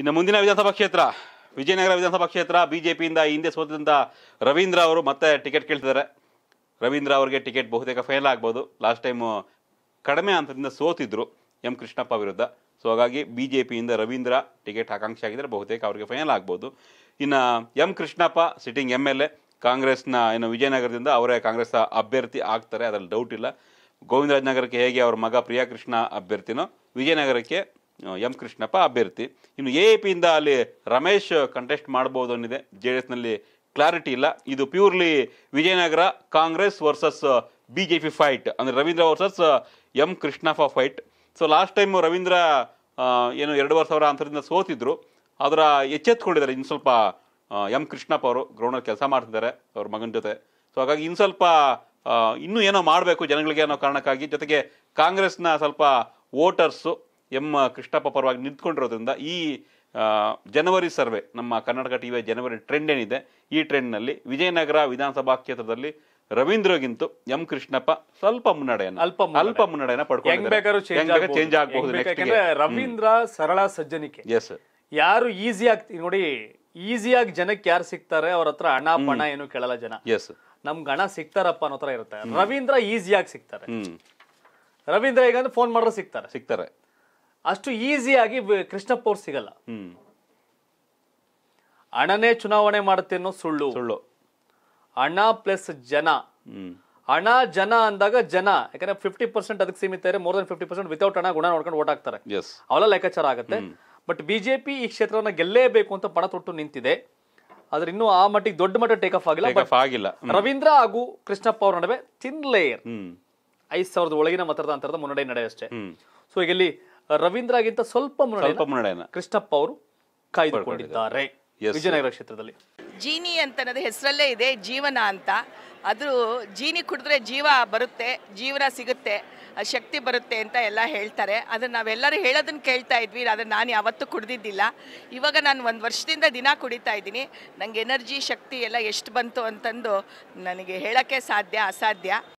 ಇನ್ನು ಮುಂದಿನ ವಿಧಾನಸಭಾ ಕ್ಷೇತ್ರ ವಿಜಯನಗರ ವಿಧಾನಸಭಾ ಕ್ಷೇತ್ರ ಬಿ ಜೆ ಪಿಯಿಂದ ಹಿಂದೆ ಸೋತಿದಂಥ ರವೀಂದ್ರ ಅವರು ಮತ್ತೆ ಟಿಕೆಟ್ ಕೇಳ್ತಿದ್ದಾರೆ ರವೀಂದ್ರ ಅವರಿಗೆ ಟಿಕೆಟ್ ಬಹುತೇಕ ಫೈನಲ್ ಆಗ್ಬೋದು ಲಾಸ್ಟ್ ಟೈಮು ಕಡಿಮೆ ಹಂತದಿಂದ ಸೋತಿದ್ರು ಎಂ ಕೃಷ್ಣಪ್ಪ ವಿರುದ್ಧ ಸೊ ಹಾಗಾಗಿ ಬಿ ಜೆ ಪಿಯಿಂದ ರವೀಂದ್ರ ಟಿಕೆಟ್ ಆಕಾಂಕ್ಷಿ ಆಗಿದ್ದರೆ ಬಹುತೇಕ ಅವರಿಗೆ ಫೈನಲ್ ಆಗ್ಬೋದು ಇನ್ನು M Krishnappa sitting M L A ಕಾಂಗ್ರೆಸ್ನ ಏನು ವಿಜಯನಗರದಿಂದ ಅವರೇ ಕಾಂಗ್ರೆಸ್ ಅಭ್ಯರ್ಥಿ ಆಗ್ತಾರೆ ಅದರಲ್ಲಿ ಡೌಟ್ ಇಲ್ಲ ಗೋವಿಂದರಾಜನಗರಕ್ಕೆ ಹೇಗೆ ಅವ್ರ ಮಗ ಪ್ರಿಯಾಕೃಷ್ಣ ಅಭ್ಯರ್ಥಿನೋ ವಿಜಯನಗರಕ್ಕೆ ಎಂ ಕೃಷ್ಣಪ್ಪ ಅಭ್ಯರ್ಥಿ ಇನ್ನು ಎ ಪಿಯಿಂದ ಅಲ್ಲಿ ರಮೇಶ್ ಕಂಟೆಸ್ಟ್ ಮಾಡ್ಬೋದು ಅನ್ನಿದೆ ಜೆ ಡಿ ಎಸ್ನಲ್ಲಿ ಕ್ಲಾರಿಟಿ ಇಲ್ಲ ಇದು purely Vijayanagar Congress versus B J P fight ಅಂದರೆ Ravindra versus M Krishnappa fight so last time Ravindra ಏನು ಎರಡೂವರೆ ಸಾವಿರ ಅಂತರದಿಂದ ಸೋತಿದ್ರು ಅದರ ಎಚ್ಚೆತ್ಕೊಂಡಿದ್ದಾರೆ ಇನ್ನು ಸ್ವಲ್ಪ ಎಂ ಕೃಷ್ಣಪ್ಪ ಅವರು ಗ್ರೌಂಡಲ್ಲಿ ಕೆಲಸ ಮಾಡ್ತಿದ್ದಾರೆ ಅವ್ರ ಮಗನ ಜೊತೆ ಸೊ ಹಾಗಾಗಿ ಇನ್ನು ಸ್ವಲ್ಪ ಇನ್ನೂ ಏನೋ ಮಾಡಬೇಕು ಜನಗಳಿಗೆ ಅನ್ನೋ ಕಾರಣಕ್ಕಾಗಿ ಜೊತೆಗೆ ಕಾಂಗ್ರೆಸ್ನ ಸ್ವಲ್ಪ ವೋಟರ್ಸು ಎಂ ಕೃಷ್ಣಪ್ಪ ಪರವಾಗಿ ನಿಂತ್ಕೊಂಡಿರೋದ್ರಿಂದ ಈ ಜನವರಿ ಸರ್ವೆ ನಮ್ಮ ಕರ್ನಾಟಕ ಟಿ ಜನವರಿ ಟ್ರೆಂಡ್ ಏನಿದೆ ಈ ಟ್ರೆಂಡ್ನಲ್ಲಿ ವಿಜಯನಗರ ವಿಧಾನಸಭಾ ಕ್ಷೇತ್ರದಲ್ಲಿ ರವೀಂದ್ರಗಿಂತ ಎಂ ಕೃಷ್ಣಪ್ಪ ಸ್ವಲ್ಪ ಮುನ್ನಡೆಯನ್ನು ಅಲ್ಪ ಅಲ್ಪ ಮುನ್ನಡೆಯನ್ನು ಪಡ್ಕೊಂಡು ಚೇಂಜ್ ಆಗಬಹುದು ರವೀಂದ್ರ ಸರಳ ಸಜ್ಜನಿಕೆ ಎಸ್ ಯಾರು ಈಸಿ ಆಗ್ತಿ ನೋಡಿ ಈಸಿಯಾಗಿ ಜನಕ್ಕೆ ಯಾರು ಸಿಗ್ತಾರೆ ಅವ್ರ ಹತ್ರ ಹಣ ಪಣ ಏನು ಕೇಳಲ್ಲ ಜನ ಎಸ್ ನಮ್ಗೆ ಹಣ ಸಿಗ್ತಾರಪ್ಪ ಅನ್ನೋ ಇರುತ್ತೆ ರವೀಂದ್ರ ಈಸಿಯಾಗಿ ಸಿಗ್ತಾರೆ ರವೀಂದ್ರ ಈಗ ಫೋನ್ ಮಾಡಿದ್ರೆ ಸಿಗ್ತಾರೆ ಸಿಗ್ತಾರೆ ಅಷ್ಟು ಈಸಿಯಾಗಿ ಕೃಷ್ಣಪ್ಪ ಅವ್ರು ಸಿಗಲ್ಲ ಹಣನೆ ಚುನಾವಣೆ ಮಾಡುತ್ತೆ ಅನ್ನೋ ಸುಳ್ಳು ಸುಳ್ಳು ಹಣ ಪ್ಲಸ್ ಜನ ಹಣ ಜನ ಅಂದಾಗ ಜನ ಯಾಕಂದ್ರೆ ಫಿಫ್ಟಿ ಪರ್ಸೆಂಟ್ ಅದಕ್ಕೆ ಸೀಮಿತ ಇದೆ more than fifty percent without ಹಣ ಗುಣ ನೋಡ್ಕೊಂಡು ಓಟ್ ಹಾಕ್ತಾರೆ ಅವೆಲ್ಲ ಲೆಕ್ಕಾಚಾರ ಆಗುತ್ತೆ ಬಟ್ ಬಿಜೆಪಿ ಈ ಕ್ಷೇತ್ರವನ್ನ ಗೆಲ್ಲೇಬೇಕು ಅಂತ ಪಣ ತೊಟ್ಟು ನಿಂತಿದೆ ಆದ್ರೆ ಇನ್ನೂ ಆ ಮಟ್ಟಿಗೆ ದೊಡ್ಡ ಮಟ್ಟ ಟೇಕ್ ಆಫ್ ಆಗಿಲ್ಲ ಆಗಿಲ್ಲ ರವೀಂದ್ರ ಹಾಗೂ ಕೃಷ್ಣಪ್ಪ ಅವ್ರ ನಡುವೆ ತಿನ್ ಲೇಯರ್ ಐದ್ ಸಾವಿರದ ಒಳಗಿನ ಮತದಾಂತರದ ಮುನ್ನಡೆ ನಡೆಯಷ್ಟೇ ಸೊ ಈಗ ಇಲ್ಲಿ ರವೀಂದ್ರಗಿಂತ ಸ್ವಲ್ಪ ಸ್ವಲ್ಪ ಮುನ್ನಡೆಯನ್ನ ಕೃಷ್ಣಪ್ಪ ಅವರು ಕಾಯ್ದುಕೊಂಡಿದ್ದಾರೆ ವಿಜಯನಗರ ಕ್ಷೇತ್ರದಲ್ಲಿ ಜೀನಿ ಅಂತ ಅನ್ನೋದು ಹೆಸರಲ್ಲೇ ಇದೆ ಜೀವನ ಅಂತ ಅದು ಜೀನಿ ಕುಡಿದ್ರೆ ಜೀವ ಬರುತ್ತೆ ಜೀವನ ಸಿಗುತ್ತೆ ಶಕ್ತಿ ಬರುತ್ತೆ ಅಂತ ಎಲ್ಲ ಹೇಳ್ತಾರೆ ಅದನ್ನು ನಾವೆಲ್ಲರೂ ಹೇಳೋದನ್ನು ಕೇಳ್ತಾ ಇದ್ವಿ ಅದನ್ನು ನಾನು ಯಾವತ್ತೂ ಕುಡ್ದಿದ್ದಿಲ್ಲ ಇವಾಗ ನಾನು ಒಂದು ವರ್ಷದಿಂದ ದಿನ ಕುಡಿತಾ ಇದ್ದೀನಿ ನನಗೆ ಎನರ್ಜಿ ಶಕ್ತಿ ಎಲ್ಲ ಎಷ್ಟು ಬಂತು ಅಂತಂದು ನನಗೆ ಹೇಳೋಕ್ಕೆ ಸಾಧ್ಯ ಅಸಾಧ್ಯ